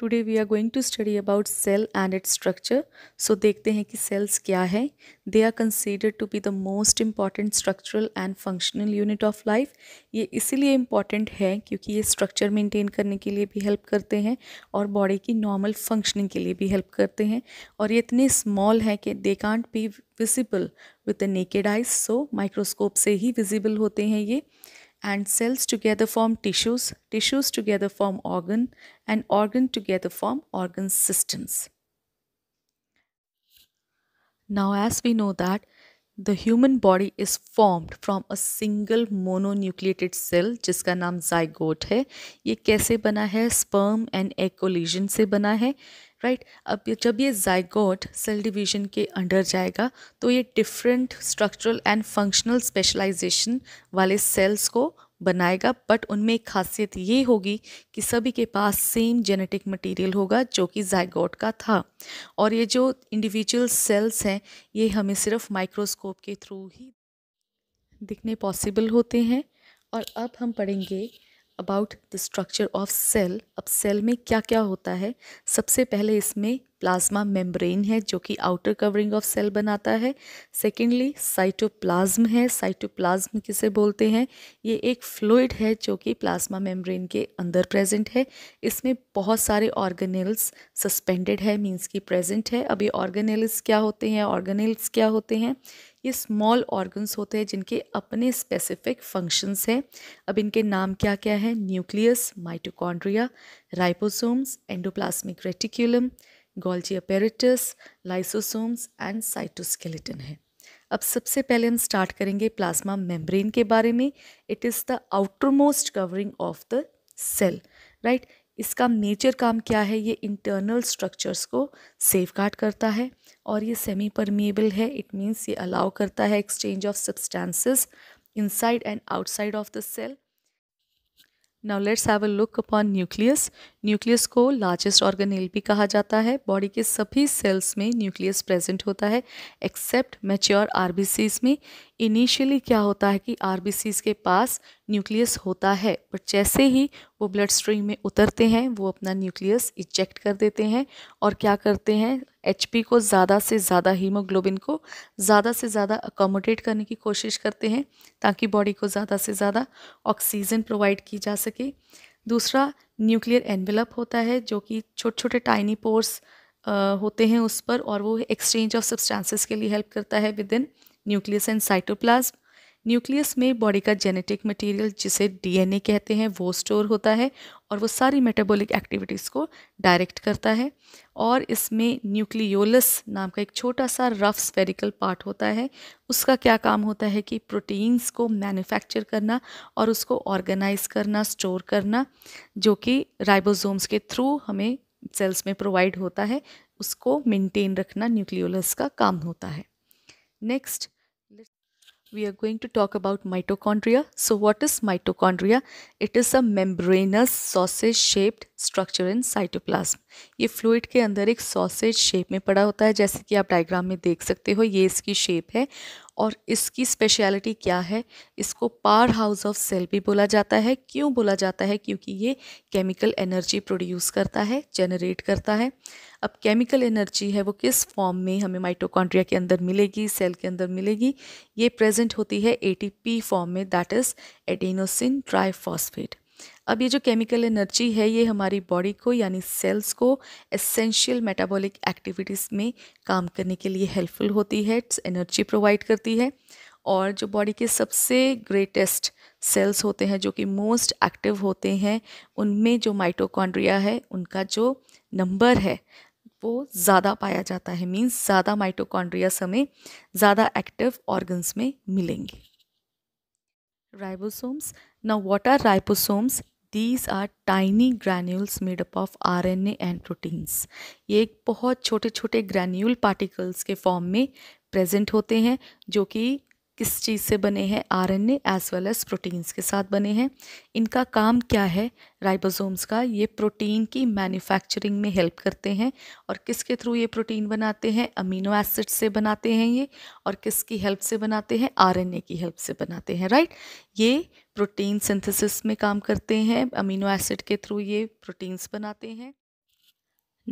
Today we are going to study about cell and its structure so देखते हैं कि cells क्या है they are considered to be the most important structural and functional unit of life ये इसीलिए important है क्योंकि ये स्ट्रक्चर मेंटेन करने के लिए भी हेल्प करते हैं और बॉडी की नॉर्मल फंक्शनिंग के लिए भी हेल्प करते हैं और ये इतने स्मॉल है कि they can't be visible with the naked eyes so microscope से ही विजिबल होते हैं ये and cells together form tissues, tissues together form organ and organ together form organ systems. Now as we know that the human body is formed from a single mononucleated cell जिसका नाम zygote है ये कैसे बना है sperm and egg से बना है राइट right? अब जब ये जाइगोट सेल डिवीजन के अंडर जाएगा तो ये different structural and functional specialization वाले सेल्स को बनाएगा बट उनमें एक खासियत ये होगी कि सभी के पास सेम जेनेटिक मटेरियल होगा जो कि जायगोट का था और ये जो इंडिविजुअल सेल्स हैं ये हमें सिर्फ माइक्रोस्कोप के थ्रू ही दिखने पॉसिबल होते हैं और अब हम पढ़ेंगे about the structure of cell अब सेल में क्या क्या होता है सबसे पहले इसमें प्लाज्मा मेम्ब्रेन है जो कि आउटर कवरिंग ऑफ सेल बनाता है सेकेंडली साइटोप्लाज्म है साइटोप्लाज्म किसे बोलते हैं ये एक फ्लूड है जो कि प्लाज्मा मेम्ब्रेन के अंदर प्रेजेंट है इसमें बहुत सारे ऑर्गेनेल्स सस्पेंडेड है मींस कि प्रेजेंट है अब ये ऑर्गेनेल्स क्या होते हैं ऑर्गेनेल्स क्या होते हैं ये स्मॉल ऑर्गन्स होते हैं जिनके अपने स्पेसिफिक फंक्शंस हैं अब इनके नाम क्या क्या है nucleus mitochondria ribosomes endoplasmic reticulum Golgi apparatus lysosomes and cytoskeleton है अब सबसे पहले हम स्टार्ट करेंगे प्लाज्मा मेम्ब्रेन के बारे में it is the outermost covering of the cell right इसका मेजर काम क्या है ये इंटरनल स्ट्रक्चर्स को सेफ गार्ड करता है और ये सेमी परमिएबल है इट मीन्स ये अलाउ करता है exchange of substances inside and outside of the cell now let's have a look upon nucleus nucleus को लार्जेस्ट ऑर्गेनेल भी कहा जाता है बॉडी के सभी सेल्स में न्यूक्लियस प्रेजेंट होता है एक्सेप्ट मेच्योर आरबीसीज में इनिशियली क्या होता है कि आरबीसीज के पास न्यूक्लियस होता है बट जैसे ही वो ब्लड स्ट्रीम में उतरते हैं वो अपना न्यूक्लियस इजेक्ट कर देते हैं और क्या करते हैं एच को ज़्यादा से ज़्यादा हीमोग्लोबिन को ज़्यादा से ज़्यादा अकोमोडेट करने की कोशिश करते हैं ताकि बॉडी को ज़्यादा से ज़्यादा ऑक्सीजन प्रोवाइड की जा सके दूसरा न्यूक्लियर एनवेलप होता है जो कि छोटे छोटे टाइनी पोर्स होते हैं उस पर और वो एक्सचेंज ऑफ सब्सटेंसेस के लिए हेल्प करता है within nucleus and cytoplasm nucleus में बॉडी का जेनेटिक मटेरियल जिसे डीएनए कहते हैं वो स्टोर होता है और वो सारी मेटाबॉलिक एक्टिविटीज़ को डायरेक्ट करता है और इसमें न्यूक्लियोलस नाम का एक छोटा सा रफ स्फेरिकल पार्ट होता है उसका क्या काम होता है कि प्रोटीन्स को मैन्युफैक्चर करना और उसको ऑर्गेनाइज करना स्टोर करना जो कि राइबोसोम्स के थ्रू हमें सेल्स में प्रोवाइड होता है उसको मेनटेन रखना न्यूक्लियोलस का काम होता है next we are going to talk about mitochondria. So what is mitochondria? It is a membranous sausage shaped structure in cytoplasm. ये फ्लूड के अंदर एक सॉसेज शेप में पड़ा होता है जैसे कि आप डायग्राम में देख सकते हो ये इसकी शेप है और इसकी स्पेशलिटी क्या है इसको पार हाउस ऑफ सेल भी बोला जाता है क्यों बोला जाता है क्योंकि ये केमिकल एनर्जी प्रोड्यूस करता है जनरेट करता है अब केमिकल एनर्जी है वो किस फॉर्म में हमें माइटोकॉन्ड्रिया के अंदर मिलेगी सेल के अंदर मिलेगी ये प्रेजेंट होती है एटीपी फॉर्म में दैट इज़ एडेनोसिन ट्राईफॉस्फेट अब ये जो केमिकल एनर्जी है ये हमारी बॉडी को यानी सेल्स को एसेंशियल मेटाबॉलिक एक्टिविटीज़ में काम करने के लिए हेल्पफुल होती है इट्स एनर्जी प्रोवाइड करती है और जो बॉडी के सबसे ग्रेटेस्ट सेल्स होते हैं जो कि मोस्ट एक्टिव होते हैं उनमें जो माइटोकॉन्ड्रिया है उनका जो नंबर है वो ज़्यादा पाया जाता है मीन्स ज़्यादा माइटोकॉन्ड्रिया हमें ज़्यादा एक्टिव ऑर्गन्स में मिलेंगे ribosomes now what are ribosomes these are tiny granules made up of R N A and proteins ये एक बहुत छोटे छोटे ग्रैन्यूल पार्टिकल्स के फॉर्म में प्रेजेंट होते हैं जो कि किस चीज़ से बने हैं R N as well as proteins के साथ बने हैं इनका काम क्या है राइबोसोम्स का ये प्रोटीन की मैन्युफैक्चरिंग में हेल्प करते हैं और किसके थ्रू ये प्रोटीन बनाते हैं अमीनो एसिड से बनाते हैं ये और किसकी हेल्प से बनाते हैं आरएनए की हेल्प से बनाते हैं राइट ये प्रोटीन सिंथेसिस में काम करते हैं अमीनो एसिड के थ्रू ये प्रोटीन्स बनाते हैं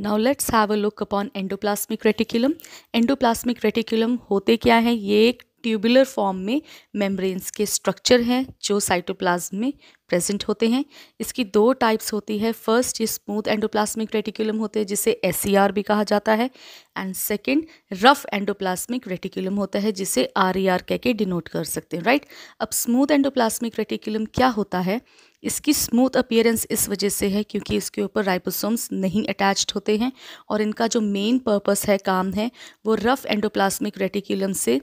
now let's have a look upon endoplasmic reticulum endoplasmic reticulum होते क्या हैं ये एक ट्यूबुलर फॉर्म में मेम्ब्रेन्स के स्ट्रक्चर हैं जो साइटोप्लाज्म में प्रेजेंट होते हैं इसकी दो टाइप्स होती है फर्स्ट ये स्मूथ एंडोप्लास्मिक रेटिकुलम होते हैं जिसे एस e भी कहा जाता है and second rough endoplasmic reticulum होता है जिसे आर e कह के डिनोट कर सकते हैं राइट अब स्मूथ एंडोप्लाज्मिक रेटिकुलम क्या होता है इसकी स्मूथ अपियरेंस इस वजह से है क्योंकि इसके ऊपर राइबोसोम्स नहीं अटैच्ड होते हैं और इनका जो मेन पर्पस है काम है वो रफ एंडोप्लास्मिक रेटिकुलम से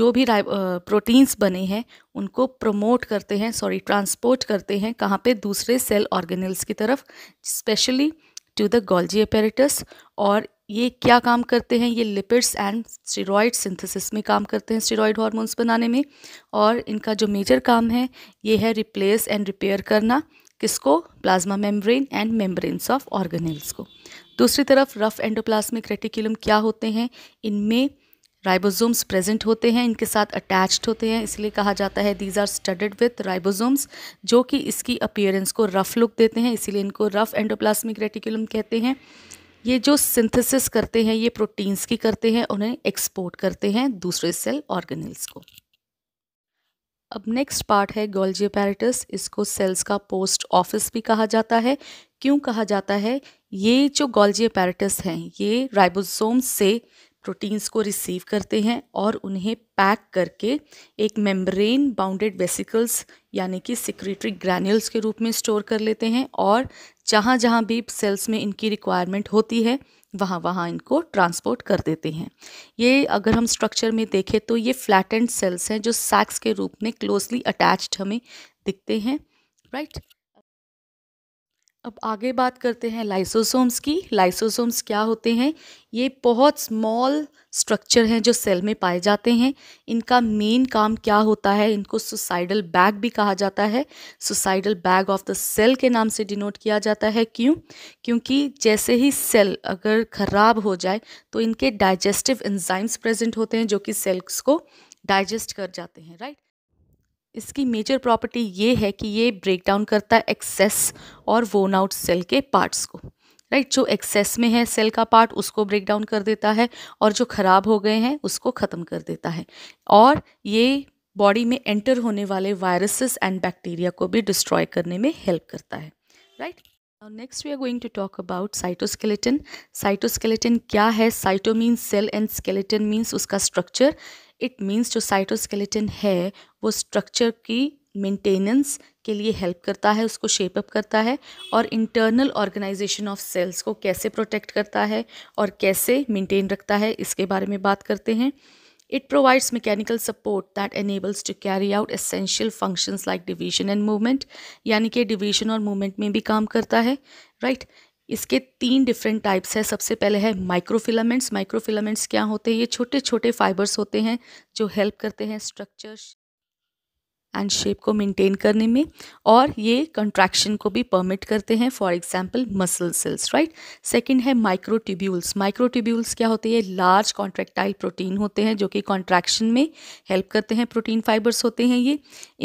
जो भी प्रोटीन्स बने हैं उनको प्रमोट करते हैं सॉरी ट्रांसपोर्ट करते हैं कहाँ पे दूसरे सेल ऑर्गेनल्स की तरफ specially to the Golgi apparatus और ये क्या काम करते हैं ये लिपिड्स एंड स्टेरॉइड सिंथेसिस में काम करते हैं स्टीरोइड हार्मोन्स बनाने में और इनका जो मेजर काम है ये है रिप्लेस एंड रिपेयर करना किसको plasma membrane and membranes of organelles को दूसरी तरफ रफ एंडोप्लाज्मिक रेटिकुलम क्या होते हैं इनमें राइबोसोम्स प्रेजेंट होते हैं इनके साथ अटैच्ड होते हैं इसलिए कहा जाता है these are studded with ribosomes जो कि इसकी अपीयरेंस को रफ लुक देते हैं इसीलिए इनको रफ एंडोप्लास्मिक रेटिकुलम कहते हैं ये जो सिंथेसिस करते हैं ये प्रोटीन्स की करते हैं उन्हें एक्सपोर्ट करते हैं दूसरे सेल ऑर्गेनल्स को अब नेक्स्ट पार्ट है गोल्जियोपैरेटस इसको सेल्स का पोस्ट ऑफिस भी कहा जाता है क्यों कहा जाता है ये जो गोल्जियोपैरेटस हैं ये राइबोसोम से प्रोटीन्स को रिसीव करते हैं और उन्हें पैक करके एक मेम्ब्रेन बाउंडेड वेसिकल्स यानी कि सिक्रेटरी ग्रैन्यूल्स के रूप में स्टोर कर लेते हैं और जहाँ जहाँ भी सेल्स में इनकी रिक्वायरमेंट होती है वहाँ वहाँ इनको ट्रांसपोर्ट कर देते हैं ये अगर हम स्ट्रक्चर में देखें तो ये फ्लैटेंड सेल्स हैं जो सैक्स के रूप में क्लोजली अटैच्ड हमें दिखते हैं राइट right? अब आगे बात करते हैं लाइसोसोम्स की लाइसोसोम्स क्या होते हैं ये बहुत स्मॉल स्ट्रक्चर हैं जो सेल में पाए जाते हैं इनका मेन काम क्या होता है इनको सुसाइडल बैग भी कहा जाता है suicidal bag of the cell के नाम से डिनोट किया जाता है क्यों क्योंकि जैसे ही सेल अगर ख़राब हो जाए तो इनके डाइजेस्टिव एंजाइम्स प्रेजेंट होते हैं जो कि सेल्स को डाइजेस्ट कर जाते हैं राइट इसकी मेजर प्रॉपर्टी ये है कि ये ब्रेक डाउन करता है एक्सेस और वोन आउट सेल के पार्ट्स को राइट right? जो एक्सेस में है सेल का पार्ट उसको ब्रेक डाउन कर देता है और जो ख़राब हो गए हैं उसको ख़त्म कर देता है और ये बॉडी में एंटर होने वाले वायरसेस एंड बैक्टीरिया को भी डिस्ट्रॉय करने में हेल्प करता है right right? Now next we are going to talk about cytoskeleton. Cytoskeleton क्या है cyto means cell and skeleton means उसका स्ट्रक्चर इट मीन्स जो साइटोस्केलेटन है वो स्ट्रक्चर की मेंटेनेंस के लिए हेल्प करता है उसको शेप अप करता है और इंटरनल ऑर्गेनाइजेशन ऑफ सेल्स को कैसे प्रोटेक्ट करता है और कैसे मेंटेन रखता है इसके बारे में बात करते हैं It provides mechanical support that enables to carry out essential functions like division and movement यानी कि division और movement में भी काम करता है right? इसके तीन different types है सबसे पहले है microfilaments. माइक्रोफिलामेंट्स क्या होते हैं ये छोटे छोटे फाइबर्स होते हैं जो हेल्प करते हैं स्ट्रक्चर एंड शेप को मेंटेन करने में और ये कंट्रैक्शन को भी परमिट करते हैं for example muscle cells right second है माइक्रोट्यूब्यूल्स माइक्रोट्यूब्यूल्स क्या होते हैं लार्ज कॉन्ट्रैक्टाइल प्रोटीन होते हैं जो कि कॉन्ट्रैक्शन में हेल्प करते हैं प्रोटीन फाइबर्स होते हैं ये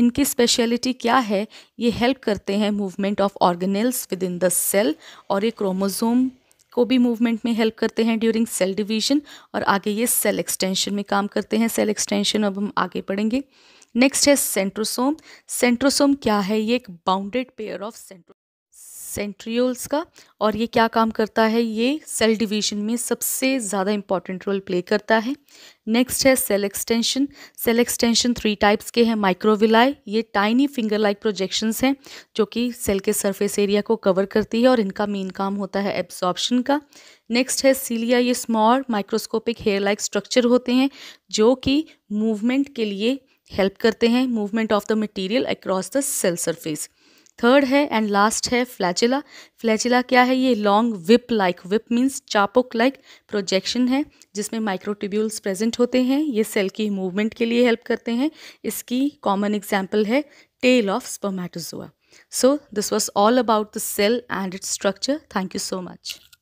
इनकी स्पेशलिटी क्या है ये हेल्प करते हैं movement of organelles within the cell और ये क्रोमोजोम को भी मूवमेंट में हेल्प करते हैं ड्यूरिंग सेल डिवीजन और आगे ये सेल एक्सटेंशन में काम करते हैं सेल एक्सटेंशन अब हम आगे पढ़ेंगे नेक्स्ट है सेंट्रोसोम सेंट्रोसोम क्या है ये एक bounded pair of centro centrioles का और ये क्या काम करता है ये सेल डिवीजन में सबसे ज़्यादा इंपॉर्टेंट रोल प्ले करता है नेक्स्ट है cell extension cell extension three types के हैं माइक्रोविलाई ये टाइनी फिंगर लाइक प्रोजेक्शंस हैं जो कि सेल के सरफेस एरिया को कवर करती है और इनका मेन काम होता है एब्जॉर्बशन का नेक्स्ट है सीलिया ये small microscopic hair like structure होते हैं जो कि मूवमेंट के लिए हेल्प करते हैं movement of the material across the cell surface third है एंड लास्ट है फ्लैचिला फ्लैचिला क्या है ये long whip like whip means चापुक लाइक प्रोजेक्शन है जिसमें माइक्रोटिब्यूल्स प्रेजेंट होते हैं ये सेल की मूवमेंट के लिए हेल्प करते हैं इसकी कॉमन एग्जाम्पल है tail of spermatozoa so this was all about the cell and its structure thank you so much